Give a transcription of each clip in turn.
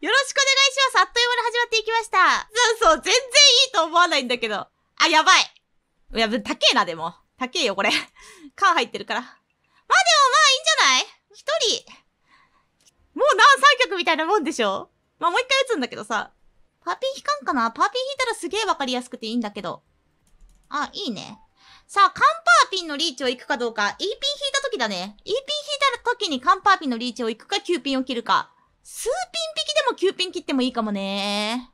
よろしくお願いします。あっという間に始まっていきました。そうそう、全然いいと思わないんだけど。あ、やばい。いや、高えな、でも。高えよ、これ。缶入ってるから。まあでも、まあいいんじゃない一人。もう何三曲みたいなもんでしょまあもう一回打つんだけどさ。パーピン引かんかなパーピン引いたらすげえわかりやすくていいんだけど。あ、いいね。さあ、カンパーピンのリーチを行くかどうか。E ピン引いた時だね。E ピン引いた時にカンパーピンのリーチを行くか、9ピンを切るか。数ピン引きでも9ピン切ってもいいかもね。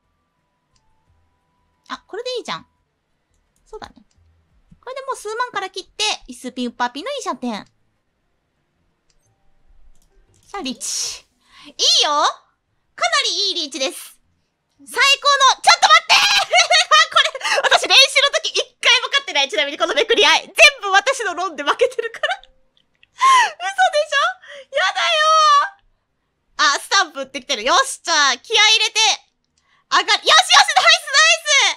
あ、これでいいじゃん。そうだね。これでもう数万から切って、一数ピンウッパーピンのいい射点。さあ、リーチ。いいよかなりいいリーチです。最高の、ちょっと待って これ、私練習の時一回も勝ってない。ちなみにこのめくり合い。全部私の論で負けてるからってきてる。よしじゃあ、気合入れて上がる。よしよしナイスナイス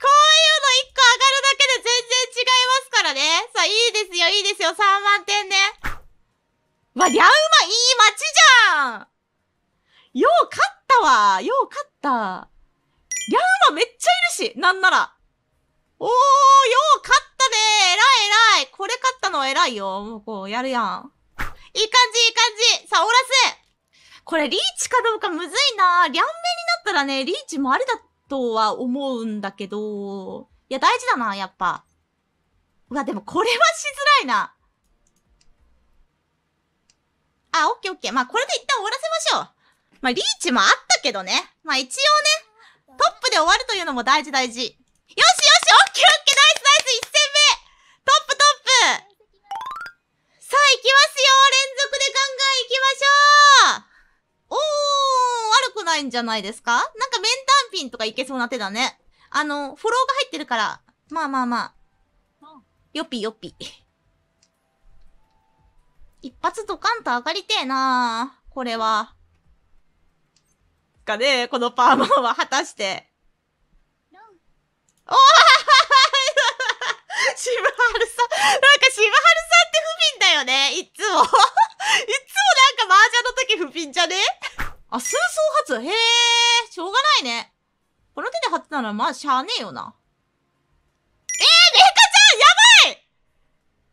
こういうの1個上がるだけで全然違いますからね。さあ、いいですよ、いいですよ。3万点ね。わ、りゃうま、いい街じゃんよう勝ったわ。よう勝った。りゃうまめっちゃいるし。なんなら。おー、よう勝ったね偉い偉いこれ勝ったのは偉いよ。もうこう、やるやん。いい感じ、いい感じさあ、オラスこれリーチかどうかむずいな両面になったらね、リーチもあれだとは思うんだけど、いや、大事だな、やっぱ。うわ、でもこれはしづらいな。あ、オッケーオッケー。まあ、これで一旦終わらせましょう。まあ、リーチもあったけどね。まあ、一応ね、トップで終わるというのも大事大事。よしよし、オッケーオッケーないんじゃないですかなんかンタンピンとかいけそうな手だね。あの、フォローが入ってるから。まあまあまあ。よぴよぴ。一発ドカンと上がりてえなあこれは。かね、このパーマンは果たして。おー渋春さん、なんか渋春さんって不憫だよね、いっつも いっつもなんか麻雀の時不憫じゃねあ、数層発へえ、しょうがないね。この手で貼ってたら、まあ、しゃあねえよな。え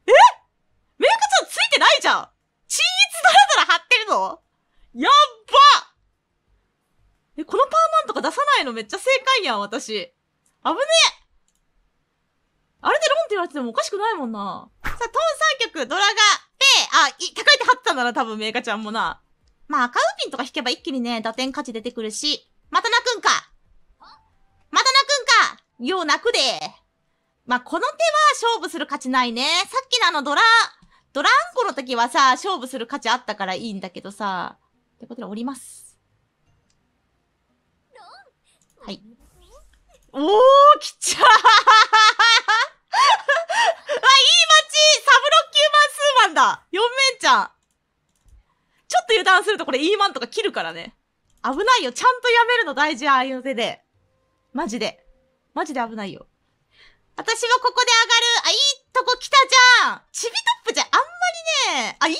ー、メイカちゃんやばいえメイカちゃんついてないじゃんチーズダラドラ貼ってるのやっばえ、このパーマンとか出さないのめっちゃ正解やん、私。危ねえあれでロンって言われててもおかしくないもんな。さあ、トーン3曲、ドラが、で、あ、い、高いって貼ってたんだな、多分メイカちゃんもな。まあ、赤ウピンとか引けば一気にね、打点価値出てくるし、また泣くんかまた泣くんかよう泣くでまあ、この手は勝負する価値ないね。さっきのあのドラ、ドランコの時はさ、勝負する価値あったからいいんだけどさ。ってことで降ります。はい。おー、来ちゃーあ、いい街サブロッキューマンスーマンだ四面ちゃんちょっと油断するとこれ E マンとか切るからね。危ないよ。ちゃんとやめるの大事、ああいう手で。マジで。マジで危ないよ。私はここで上がる。あ、いいとこ来たじゃん。チビトップじゃん、あんまりね。あ、いいね、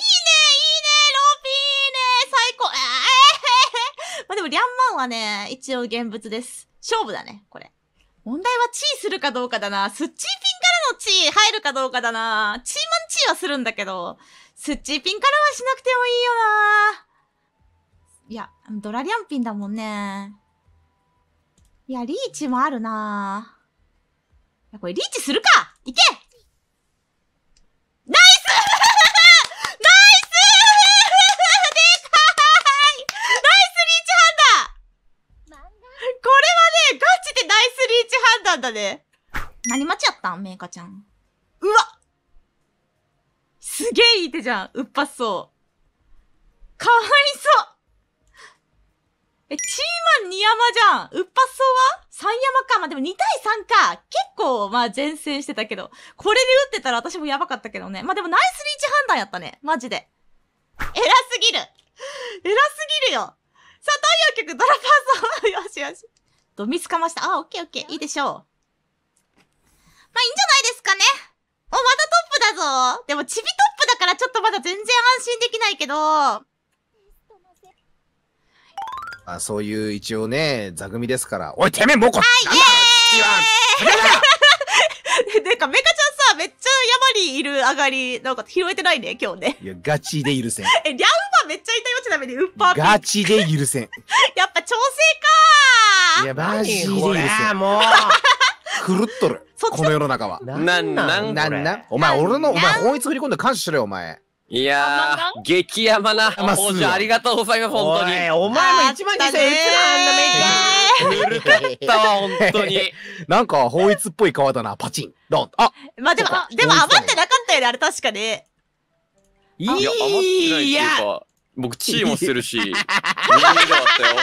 いいね、ローピーね、最高。ええー、まあ、でも、リャンマンはね、一応現物です。勝負だね、これ。問題はチーするかどうかだな。スッチーピンからのチー入るかどうかだな。チーマンチーはするんだけど、スッチーピンからはしなくてもいいよないや、ドラリアンピンだもんね。いや、リーチもあるないや、これリーチするかいけナイスナイスでかいナイスリーチ判断これはね、ガチでナイスリーチ判断だね。何待ちやったんメイカちゃん。すげえいい手じゃん。うっぱそう。かわいそうえ、チーマン、2山じゃん。うっぱそうは三山か。まあ、でも2対3か。結構、まあ、前線してたけど。これで打ってたら私もやばかったけどね。まあ、でもナイスリーチ判断やったね。マジで。偉すぎる。偉すぎるよ。さあ、太陽局、ドラパーソン。よしよし。ドミスかました。あ、オッケーオッケー。いいでしょう。まあ、いいんじゃないですかね。お、またトップだぞでもチビトップだからちょっとまだ全然安心できないけど。あそういう一応ね、座組ですから。おい、てめえ、もこはい、イエーイ なんかメカちゃんさ、めっちゃ山にいる上がり、なんか拾えてないね、今日ね。いや、ガチで許せん。え、リャウマめっちゃいたよ、ちなみに、ウッパーガチで許せん。やっぱ調整かいや、マジで許せん。もう。狂っとるこの世の中はなんなんなんなんお前俺のお前本律振り込んで感謝しろよお前いやー、激山な。話。ありがとうございます、本当に。お前も一万2000円うつらんだめかったわ、本当に。なんか、法律っぽい川だな、パチン。ドン。あまあでも、でも余ってなかったよね、あれ確かに。いや、余ってないっていうか、僕、チーもするし、ったよ。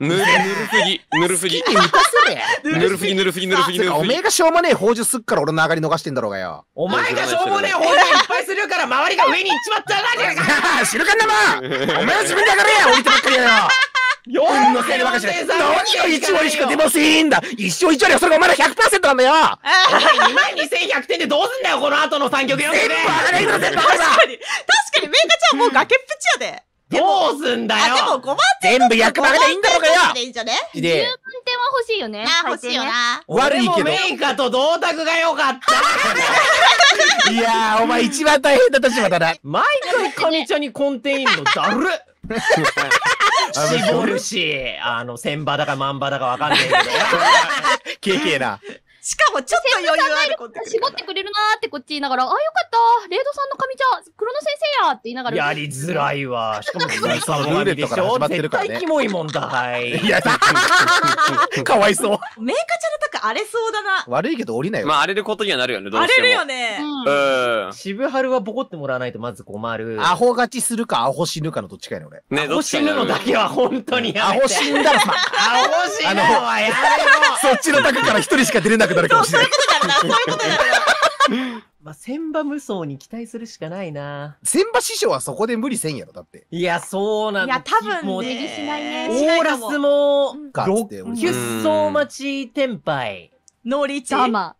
ぬる、ぬるすぎ、ぬるすぎ。ぬるすぎ、ぬるすぎ、ぬるぎ、ぬるぎ。おめえがしょうもねえ放術すっから俺の上がり逃してんだろうがよ。お前がしょうもねえ放術いっぱいするから周りが上に行っちまったじゃねえか知るかんなまお前は自分で上がれやてばっかりだよのせいで任何が割しか出ませんだ一生一割はそれがお前ら100%なんだよお前二2 1点でどうすんだよこの後の三曲四曲。全部上がれる確かにメイカちゃんもう崖っぷちやでどうすんだよあ、でも5万点全部役場でいいんだろうかよでいいんじゃね十分点は欲しいよね。なあ、欲しいよな。悪いけど。メイカと銅鐸がよかった。いやー、お前一番大変だ立場だな。毎回カニちゃんにコンテインのだるっ 絞るし、あの、千場だか万場だかわかんないけど。けけな。しかもちょっと余裕ある子絞ってくれるなーってこっち言いながら、あ、よかったレイドさんの髪じゃ、黒野先生やって言いながら。やりづらいわ。しかも、黒ドさんの髪でしょ絶対キモいもんだ。はい。いや、かわいそう。メーカちゃんのタク荒れそうだな。悪いけど降りないよ。まあ荒れることにはなるよね、荒れるよね。うん。渋春はボコってもらわないとまず困る。アホ勝ちするかアホ死ぬかのどっちかやね、俺。ね、アホ死ぬのだけは本当にやめて。アホ死んだらさ。アホ死んだらやめろ。そっちのタクから一人しか出れなくくなるかもしれない。そういうことだな、そういうことだな。まあ、千葉無双に期待するしかないな。千葉師匠はそこで無理せんやろ、だって。いや、そうなんいや、多分ね。もうね、しないオね。オーラスも、かっつ0層待ち天敗。ノーリーチ。ダマ。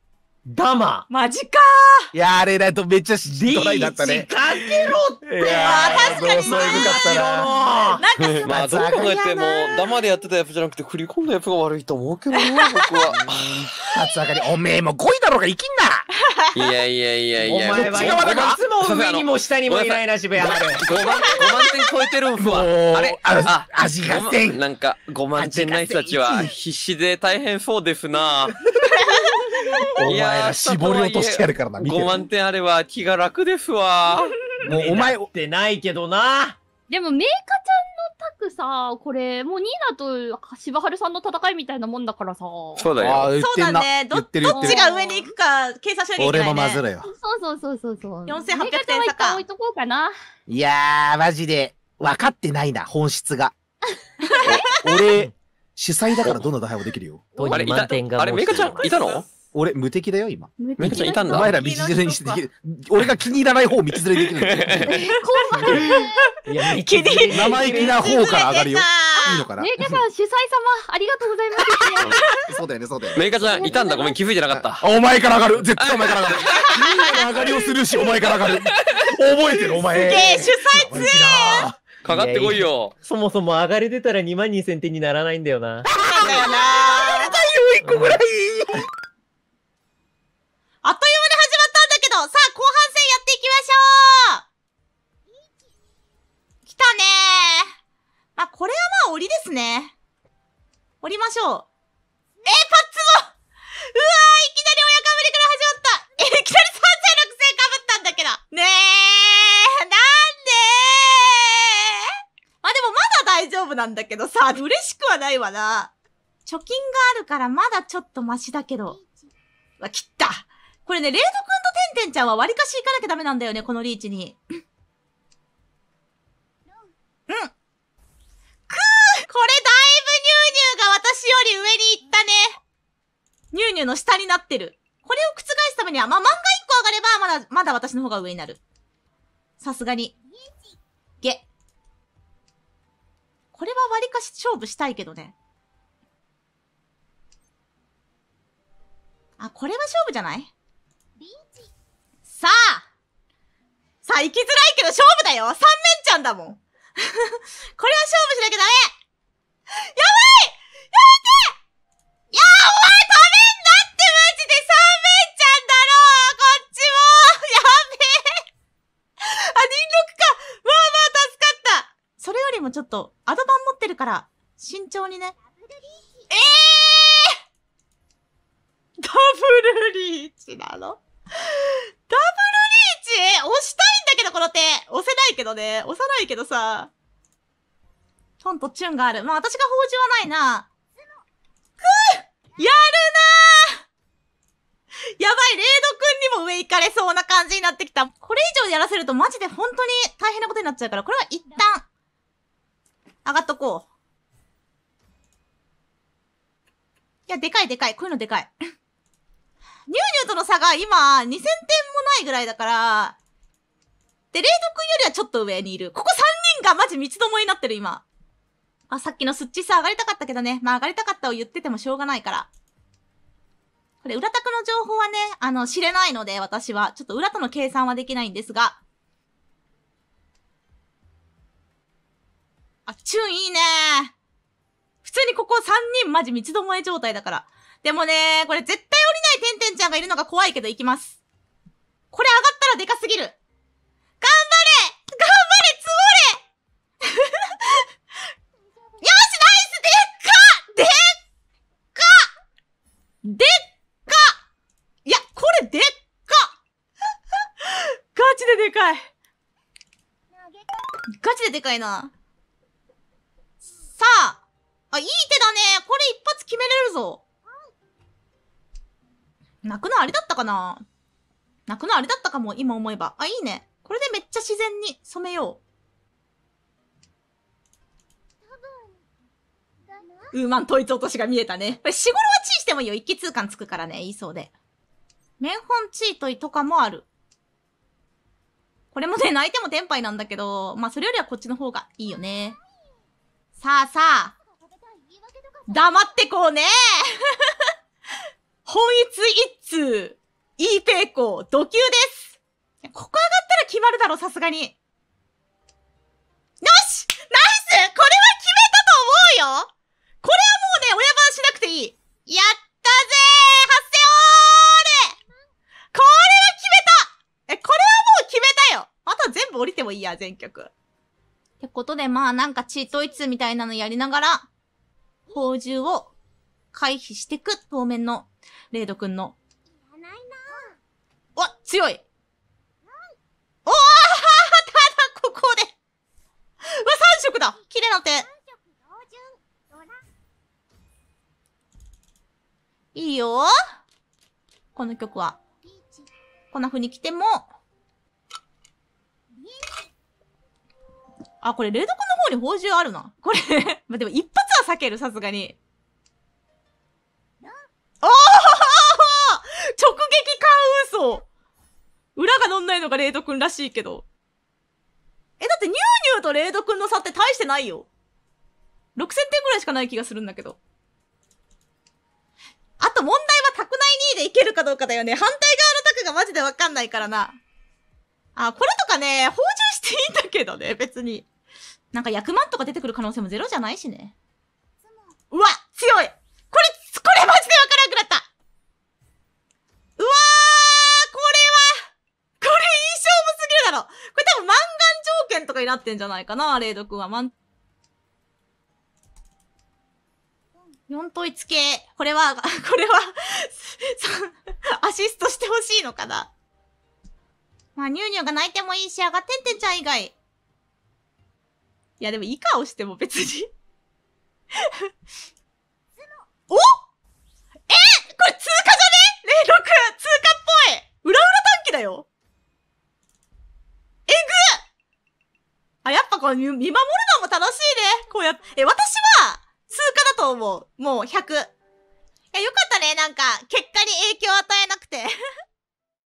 ダマ。マジかいやあれだとめっちゃドライだったね。リーチかけろってまあ確かにまあかったな。まあどうやっても、ダマでやってたやつじゃなくて、振り込んだやつが悪いと思うけどね、僕 は。初上がり、おめえも5位だろうが生きんないやいやいやいや。お前は、いつも上にも下にもいないな、渋谷まで。5万、5万点超えてるわ。あれあ、味がせん。なんか、5万点ない人たちは必死で大変そうですな。お前ら絞り落としてやるからな、5万点あれば気が楽ですわ。もうお前。ってないけどな。でも、メイカちゃんのタクさ、これ、もうニーナと柴原さんの戦いみたいなもんだからさ。そうだよ。そうだね。どっちが上に行くか、計算しなきゃいけない、ね。俺もまずれよ。そうそうそうそうそう。4800点差か。メイカちゃんは一回置いとこうかな。いやー、マジで、分かってないな、本質が。俺、主催だからどんな打敗もできるよ。あれ、いた、あれ、メイカちゃん、いたの俺、無敵だよ、今。無敵ちゃんいたんお前ら道連れにしてできる。俺が気に入らない方を道連れにできるいや、生意気な方から上がるよ。いいのかなレイカさん、主催様、ありがとうございます。そうだよね、そうだよね。メイカちゃんいたんだ。ごめん、気づいてなかった。お前から上がる絶対お前から上がるみんなの上がりをするし、お前から上がる覚えてる、お前すげえ主催強かかってこいよ。そもそも上がれてたら2万2000点にならないんだよな。だよな。あっという間に始まったんだけど、さあ、後半戦やっていきましょう来たねー。まあ、これはまあ、折りですね。折りましょう。えパッツもうわー、いきなり親かぶりから始まった。え いきなり3歳のくかぶったんだけど。ねーなんでーまあでもまだ大丈夫なんだけどさ、嬉しくはないわな。貯金があるからまだちょっとマシだけど。わ、切ったこれね、レイド君とテンテンちゃんは割かし行かなきゃダメなんだよね、このリーチに。うん。くーこれだいぶニューニューが私より上に行ったね。ニューニューの下になってる。これを覆すためには、まあ、漫画1個上がれば、まだ、まだ私の方が上になる。さすがに。げ。これは割かし勝負したいけどね。あ、これは勝負じゃないさあさあ、行きづらいけど勝負だよ三面ちゃんだもん これは勝負しなきゃダメやばいやめていやばいダメになってマジで三面ちゃんだろうこっちも やべえあ、人力かまあまあ助かったそれよりもちょっと、アドバン持ってるから、慎重にね。ええー、ダブルリーチなの押したいんだけど、この手押せないけどね。押さないけどさ。トンとチュンがある。まあ、私が法事はないな。くやるなーやばい、レイドくんにも上行かれそうな感じになってきた。これ以上やらせるとマジで本当に大変なことになっちゃうから、これは一旦、上がっとこう。いや、でかいでかい。こういうのでかい。ニューニューとの差が今、2000点もないぐらいだから、で、レイド君よりはちょっと上にいる。ここ3人がマジ三つどもえになってる、今。あ、さっきのスッチさ、上がりたかったけどね。まあ、上がりたかったを言っててもしょうがないから。これ、裏宅の情報はね、あの、知れないので、私は。ちょっと裏との計算はできないんですが。あ、チュンいいね普通にここ3人マジ三つどもえ状態だから。でもね、これ絶対降りないてんてんちゃんがいるのが怖いけど行きます。これ上がったらでかすぎる。でかい。ガチででかいな。さあ。あ、いい手だね。これ一発決めれるぞ。泣くのあれだったかな泣くのあれだったかも、今思えば。あ、いいね。これでめっちゃ自然に染めよう。ウーマン統一落としが見えたね。これ、しごろはチーしてもいいよ。一気通貫つくからね。言いそうで。メンホンチートイとかもある。これもね、泣いてもテンパイなんだけど、まあそれよりはこっちの方がいいよね。さあさあ、黙ってこうね 本一一通、いいペーコ、土級ですここ上がったら決まるだろ、さすがに。全曲。ってことで、まあなんかチートイツみたいなのやりながら、宝珠を回避してく、当面の、レイドくんの。いらないなお、強いおーただここでわ、3色だ綺麗な手いいよこの曲は。こんな風に来ても、あ、これ、レド君の方に宝珠あるな。これ ま、でも一発は避ける、さすがに。おー直撃カウンソ裏が乗んないのがレイドくんらしいけど。え、だってニューニューとレイドくんの差って大してないよ。6000点ぐらいしかない気がするんだけど。あと問題は宅内2位でいけるかどうかだよね。反対側の宅がマジでわかんないからな。あ、これとかね、放充していいんだけどね、別に。なんか役満とか出てくる可能性もゼロじゃないしね。うわ強いこれ、これマジでわからなくなったうわーこれはこれ印象もすぎるだろこれ多分満願条件とかになってんじゃないかな、レイド君は。満、四統一系。これは、これはアシストしてほしいのかな。まあ、ニューニューが泣いてもいいし、あがてんてんちゃん以外、いや、でも、いい顔しても別におえこれ通過じゃね ?06! 通過っぽい裏裏短期だよえぐあ、やっぱこの見守るのも楽しいね。こうやっ、え、私は通過だと思う。もう100。いや、よかったね。なんか、結果に影響を与えなくて